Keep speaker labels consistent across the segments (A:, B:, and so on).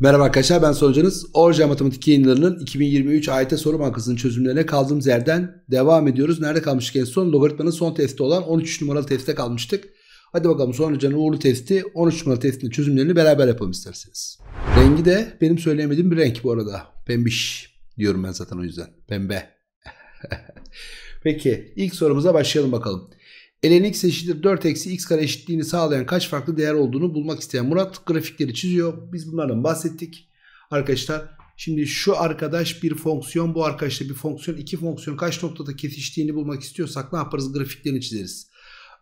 A: Merhaba arkadaşlar ben sonucunuz. Orja Matematik yayınlarının 2023 AYT soru bankasının çözümlerine kaldığımız yerden devam ediyoruz. Nerede kalmıştık en son? Logaritmanın son testi olan 13 numaralı testte kalmıştık. Hadi bakalım sonucunun uğurlu testi 13 numaralı testin çözümlerini beraber yapalım isterseniz. Rengi de benim söyleyemediğim bir renk bu arada. Pembiş diyorum ben zaten o yüzden. Pembe. Peki ilk sorumuza başlayalım bakalım ln x eşittir 4 eksi x kare eşitliğini sağlayan kaç farklı değer olduğunu bulmak isteyen Murat grafikleri çiziyor. Biz bunlardan bahsettik. Arkadaşlar şimdi şu arkadaş bir fonksiyon bu arkadaşta bir fonksiyon iki fonksiyon kaç noktada kesiştiğini bulmak istiyorsak ne yaparız grafiklerini çizeriz.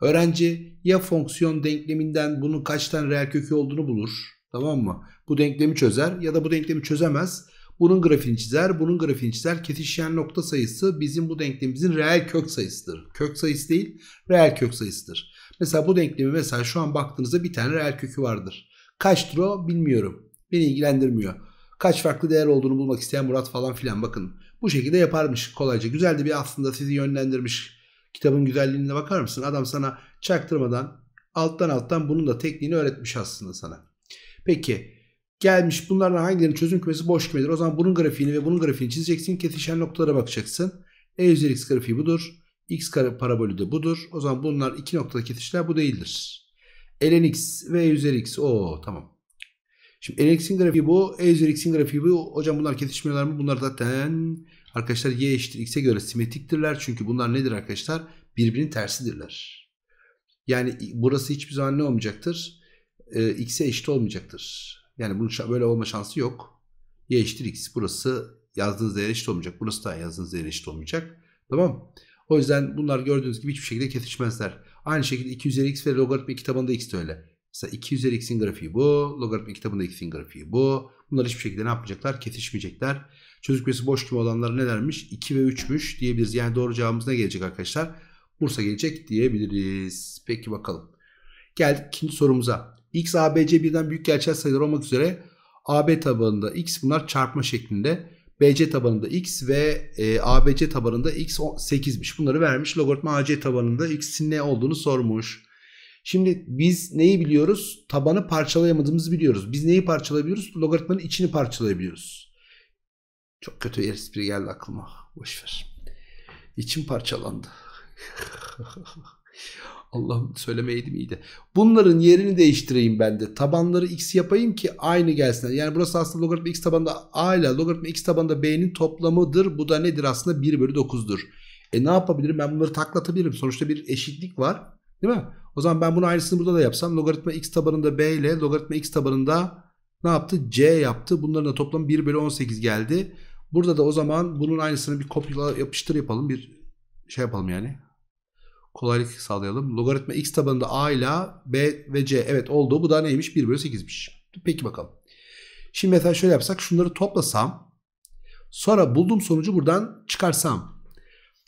A: Öğrenci ya fonksiyon denkleminden bunun kaç tane reel kökü olduğunu bulur. Tamam mı? Bu denklemi çözer ya da bu denklemi çözemez. Bunun grafiğini çizer, bunun grafiğini çizer. Kesişen nokta sayısı bizim bu denklemimizin reel kök sayısıdır. Kök sayısı değil, reel kök sayısıdır. Mesela bu denklemi mesela şu an baktığınızda bir tane reel kökü vardır. Kaçtır o bilmiyorum. Beni ilgilendirmiyor. Kaç farklı değer olduğunu bulmak isteyen Murat falan filan bakın. Bu şekilde yaparmış kolayca. Güzel de bir aslında sizi yönlendirmiş. Kitabın güzelliğine bakar mısın? Adam sana çaktırmadan alttan alttan bunun da tekniğini öğretmiş aslında sana. Peki gelmiş bunlardan hangilerinin çözüm kümesi boş kümedir. O zaman bunun grafiğini ve bunun grafiğini çizeceksin. Kesişen noktalara bakacaksın. E üzeri x grafiği budur. X parabolü de budur. O zaman bunlar iki noktada kesişler bu değildir. ln x ve e üzeri x. o tamam. Şimdi ln x'in grafiği bu. E üzeri x'in grafiği bu. Hocam bunlar kesişmiyorlar mı? Bunlar zaten arkadaşlar y eşittir x'e göre simetriktirler. Çünkü bunlar nedir arkadaşlar? Birbirinin tersidirler. Yani burası hiçbir zaman ne olmayacaktır? E, x'e eşit olmayacaktır. Yani bunun böyle olma şansı yok. Y eşittir x. Burası yazdığınız değer eşit olmayacak. Burası da yazdığınız değer eşit olmayacak. Tamam O yüzden bunlar gördüğünüz gibi hiçbir şekilde kesişmezler. Aynı şekilde 2 üzeri x ve logaritma 2 tabanında x de öyle. Mesela 2 üzeri x'in grafiği bu. Logaritma 2 tabanında x'in grafiği bu. Bunlar hiçbir şekilde ne yapacaklar? Kesişmeyecekler. Çözükmesi boş gibi olanlar nelermiş? 2 ve 3'müş diyebiliriz. Yani doğru cevabımız ne gelecek arkadaşlar? Bursa gelecek diyebiliriz. Peki bakalım. Geldik ikinci sorumuza. X, A, B, C birden büyük gerçel sayılar olmak üzere AB tabanında X bunlar çarpma şeklinde. BC tabanında X ve e, ABC tabanında X 8'miş. Bunları vermiş. Logaritma AC tabanında X'in ne olduğunu sormuş. Şimdi biz neyi biliyoruz? Tabanı parçalayamadığımızı biliyoruz. Biz neyi parçalayabiliyoruz? Logaritmanın içini parçalayabiliyoruz. Çok kötü espri geldi aklıma. Boşver. İçim parçalandı. Allah'ım söylemeydim iyiydi. Bunların yerini değiştireyim ben de. Tabanları x yapayım ki aynı gelsinler. Yani burası aslında logaritma x tabanında a ile logaritma x tabanında b'nin toplamıdır. Bu da nedir aslında 1 bölü 9'dur. E ne yapabilirim? Ben bunları taklatabilirim. Sonuçta bir eşitlik var. Değil mi? O zaman ben bunu aynısını burada da yapsam. Logaritma x tabanında b ile logaritma x tabanında ne yaptı? c yaptı. Bunların da toplamı 1 bölü 18 geldi. Burada da o zaman bunun aynısını bir kopyala yapıştır yapalım. Bir şey yapalım yani kolaylık sağlayalım. Logaritma x tabanında a ile b ve c evet oldu. Bu da neymiş? 1 bölü 8'miş. Peki bakalım. Şimdi mesela şöyle yapsak şunları toplasam sonra bulduğum sonucu buradan çıkarsam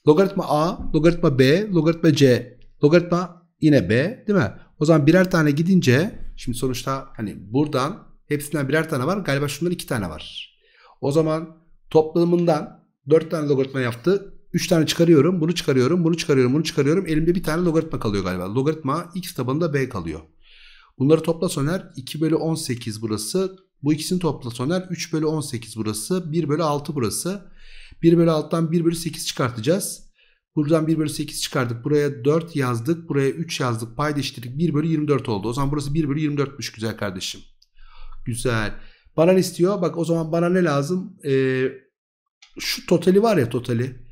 A: logaritma a, logaritma b, logaritma c, logaritma yine b değil mi? O zaman birer tane gidince şimdi sonuçta hani buradan hepsinden birer tane var. Galiba şundan iki tane var. O zaman toplamından 4 tane logaritma yaptı. 3 tane çıkarıyorum. Bunu çıkarıyorum. Bunu çıkarıyorum. Bunu çıkarıyorum. Elimde bir tane logaritma kalıyor galiba. Logaritma x tabanında b kalıyor. Bunları topla Soner. 2 bölü 18 burası. Bu ikisini topla Soner. 3 bölü 18 burası. 1 bölü 6 burası. 1 bölü 6'dan 1 bölü 8 çıkartacağız. Buradan 1 bölü 8 çıkardık. Buraya 4 yazdık. Buraya 3 yazdık. pay Paydaştırdık. 1 bölü 24 oldu. O zaman burası 1 bölü 24'müş güzel kardeşim. Güzel. Bana ne istiyor? Bak o zaman bana ne lazım? Ee, şu totali var ya totali.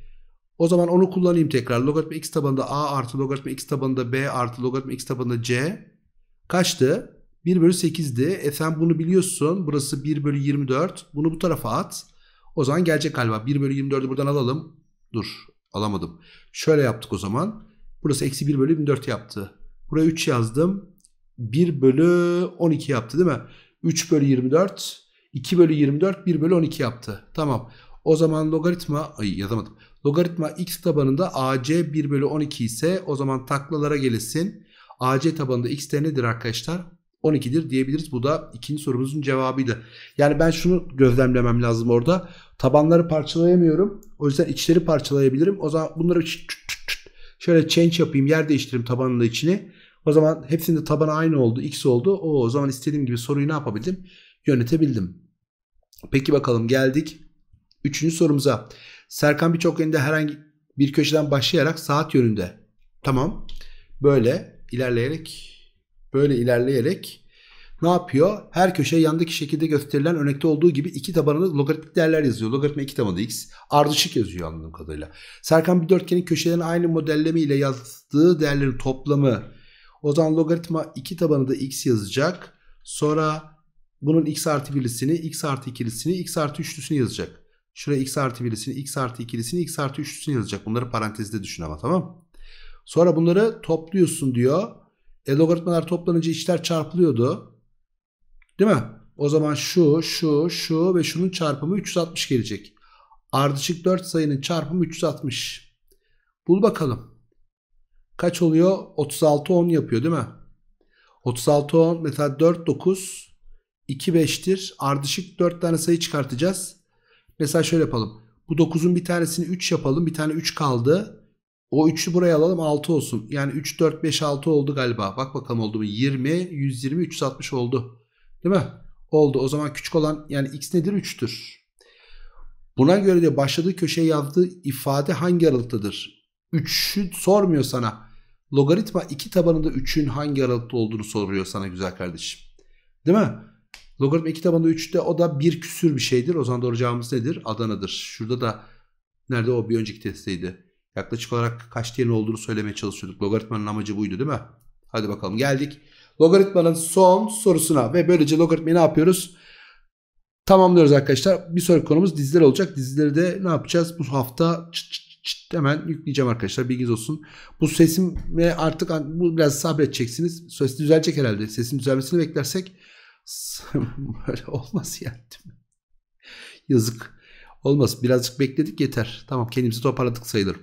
A: O zaman onu kullanayım tekrar. Logaritma x tabanında a artı logaritma x tabanında b artı logaritma x tabanında c kaçtı? 1 bölü 8'di. E sen bunu biliyorsun. Burası 1 bölü 24. Bunu bu tarafa at. O zaman gelecek galiba. 1 bölü 24'ü buradan alalım. Dur alamadım. Şöyle yaptık o zaman. Burası eksi 1 bölü 24 yaptı. Buraya 3 yazdım. 1 bölü 12 yaptı değil mi? 3 bölü 24. 2 bölü 24 1 bölü 12 yaptı. Tamam. O zaman logaritma ay yazamadım. Logaritma x tabanında ac 1 bölü 12 ise o zaman taklalara gelirsin. ac tabanında x de nedir arkadaşlar? 12'dir diyebiliriz. Bu da ikinci sorumuzun cevabıydı. Yani ben şunu gözlemlemem lazım orada. Tabanları parçalayamıyorum. O yüzden içleri parçalayabilirim. O zaman bunları şöyle change yapayım. Yer değiştireyim tabanın içini. O zaman hepsinde taban aynı oldu. X oldu. O, o zaman istediğim gibi soruyu ne yapabildim? Yönetebildim. Peki bakalım geldik. Üçüncü sorumuza. Serkan birçok yönde herhangi bir köşeden başlayarak saat yönünde. Tamam. Böyle ilerleyerek böyle ilerleyerek ne yapıyor? Her köşeye yandaki şekilde gösterilen örnekte olduğu gibi iki tabanında logaritmik değerler yazıyor. Logaritma iki tabanlı x ardışık yazıyor anladığım kadarıyla. Serkan bir dörtgenin köşelerini aynı modelleme ile yazdığı değerlerin toplamı. O zaman logaritma iki tabanı da x yazacak. Sonra bunun x artı birlisini, x artı ikilisini, x artı üçlüsünü yazacak. Şuraya x artı birisini, x artı ikilisini, x artı üçlüsünü yazacak. Bunları parantezde düşün ama tamam Sonra bunları topluyorsun diyor. E logaritmalar toplanınca içler çarpılıyordu. Değil mi? O zaman şu, şu, şu ve şunun çarpımı 360 gelecek. Ardışık 4 sayının çarpımı 360. Bul bakalım. Kaç oluyor? 36 10 yapıyor değil mi? 36 10 mesela 4 9 2 5'tir. Ardışık 4 tane sayı çıkartacağız. Mesela şöyle yapalım. Bu 9'un bir tanesini 3 yapalım. Bir tane 3 kaldı. O 3'ü buraya alalım 6 olsun. Yani 3, 4, 5, 6 oldu galiba. Bak bakalım oldu mu? 20, 120, 360 oldu. Değil mi? Oldu. O zaman küçük olan yani x nedir? 3'tür. Buna göre de başladığı köşeye yazdığı ifade hangi aralıktadır? 3'ü sormuyor sana. Logaritma 2 tabanında 3'ün hangi aralıkta olduğunu soruyor sana güzel kardeşim. Değil mi? Logaritma 2 tabanında 3'te o da bir küsür bir şeydir. O zaman doğru cevabımız nedir? Adana'dır. Şurada da nerede o bir önceki testteydi. Yaklaşık olarak kaç diyenin olduğunu söylemeye çalışıyorduk. Logaritmanın amacı buydu değil mi? Hadi bakalım geldik. Logaritmanın son sorusuna ve böylece logaritmayı ne yapıyoruz? Tamamlıyoruz arkadaşlar. Bir sonraki konumuz diziler olacak. Dizileri de ne yapacağız? Bu hafta çıt çıt çıt hemen yükleyeceğim arkadaşlar. Bilginiz olsun. Bu sesime artık bu biraz sabredeceksiniz. Ses düzelecek herhalde. Sesin düzelmesini beklersek Böyle olmaz yani. Yazık. Olmaz. Birazcık bekledik yeter. Tamam kendimizi toparladık sayılır.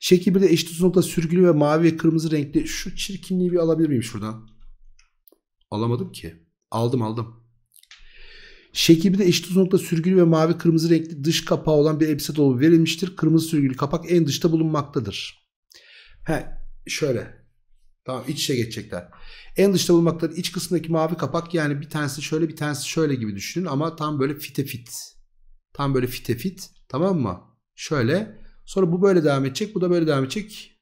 A: Şekil de eşit uzun nokta sürgülü ve mavi ve kırmızı renkli. Şu çirkinliği bir alabilir miyim şuradan? Alamadım ki. Aldım aldım. Şekil de eşit uzun nokta sürgülü ve mavi kırmızı renkli dış kapağı olan bir elbise dolabı verilmiştir. Kırmızı sürgülü kapak en dışta bulunmaktadır. He şöyle Tamam iç içe geçecekler. En dışta bulmakları iç kısmındaki mavi kapak yani bir tanesi şöyle bir tanesi şöyle gibi düşünün ama tam böyle fite fit. Tam böyle fite fit tamam mı? Şöyle. Sonra bu böyle devam edecek bu da böyle devam edecek.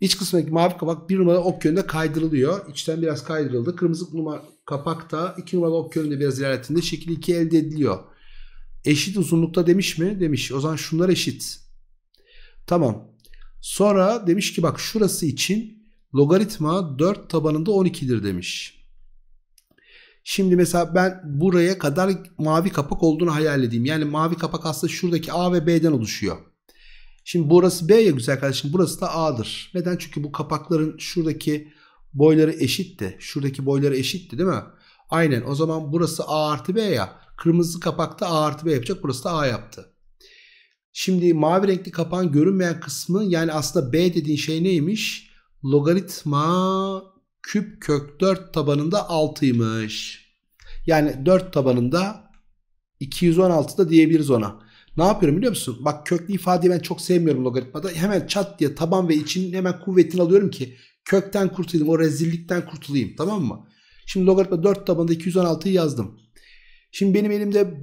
A: İç kısmındaki mavi kapak bir numaralı ok yönünde kaydırılıyor. İçten biraz kaydırıldı. Kırmızı numara kapak da iki numaralı ok yönünde biraz ilerlettiğinde şekil 2 elde ediliyor. Eşit uzunlukta demiş mi? Demiş. O zaman şunlar eşit. Tamam. Sonra demiş ki bak şurası için logaritma 4 tabanında 12'dir demiş. Şimdi mesela ben buraya kadar mavi kapak olduğunu hayal edeyim. Yani mavi kapak aslında şuradaki A ve B'den oluşuyor. Şimdi burası B ya güzel kardeşim burası da A'dır. Neden? Çünkü bu kapakların şuradaki boyları eşitti. Şuradaki boyları eşitti değil mi? Aynen o zaman burası A artı B ya. Kırmızı kapakta A artı B yapacak burası da A yaptı. Şimdi mavi renkli kapağın görünmeyen kısmı yani aslında B dediğin şey neymiş? logaritma küp kök 4 tabanında 6'ymış. Yani 4 tabanında 216 da diyebiliriz ona. Ne yapıyorum biliyor musun? Bak köklü ifadeyi ben çok sevmiyorum logaritmada. Hemen çat diye taban ve için hemen kuvvetini alıyorum ki kökten kurtulayım. O rezillikten kurtulayım. Tamam mı? Şimdi logaritma 4 tabanında 216'yı yazdım. Şimdi benim elimde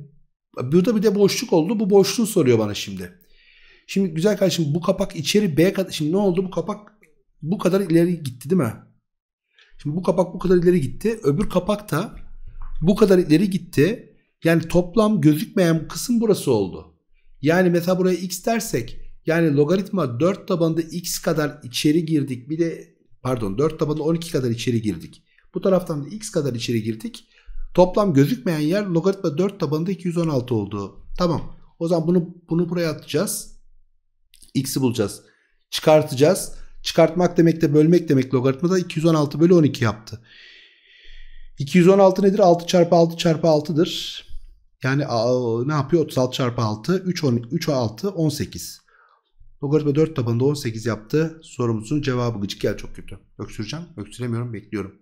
A: burada bir de boşluk oldu. Bu boşluğu soruyor bana şimdi. Şimdi güzel kardeşim bu kapak içeri B kadar. Şimdi ne oldu? Bu kapak bu kadar ileri gitti değil mi? Şimdi bu kapak bu kadar ileri gitti. Öbür kapak da bu kadar ileri gitti. Yani toplam gözükmeyen kısım burası oldu. Yani mesela buraya x dersek yani logaritma 4 tabanda x kadar içeri girdik. Bir de pardon 4 tabanında 12 kadar içeri girdik. Bu taraftan da x kadar içeri girdik. Toplam gözükmeyen yer logaritma 4 tabanında 216 oldu. Tamam. O zaman bunu bunu buraya atacağız. X'i bulacağız. Çıkartacağız. Çıkartmak demek de bölmek demek logaritmada 216 bölü 12 yaptı. 216 nedir? 6 çarpı 6 çarpı 6'dır. Yani ne yapıyor? 36 çarpı 6. 3, 10, 3 6 18. Logaritma 4 tabanında 18 yaptı. Sorumuzun cevabı gıcık gel çok kötü. Öksüreceğim. Öksüremiyorum. Bekliyorum.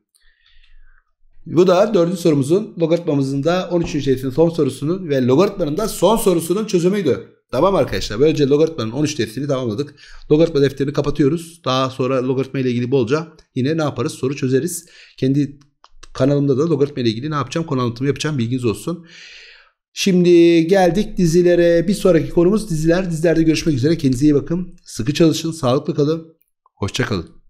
A: Bu da dördüncü sorumuzun logaritmamızın da 13. şerifinin son sorusunun ve logaritmanın da son sorusunun çözümüydü. Tamam arkadaşlar. Böylece logaritmanın 13 testini tamamladık. Logaritma defterini kapatıyoruz. Daha sonra logaritma ile ilgili bolca yine ne yaparız? Soru çözeriz. Kendi kanalımda da logaritma ile ilgili ne yapacağım? Konu anlatımı yapacağım. Bilginiz olsun. Şimdi geldik dizilere. Bir sonraki konumuz diziler. Dizilerde görüşmek üzere. Kendinize iyi bakın. Sıkı çalışın. Sağlıklı kalın. Hoşçakalın.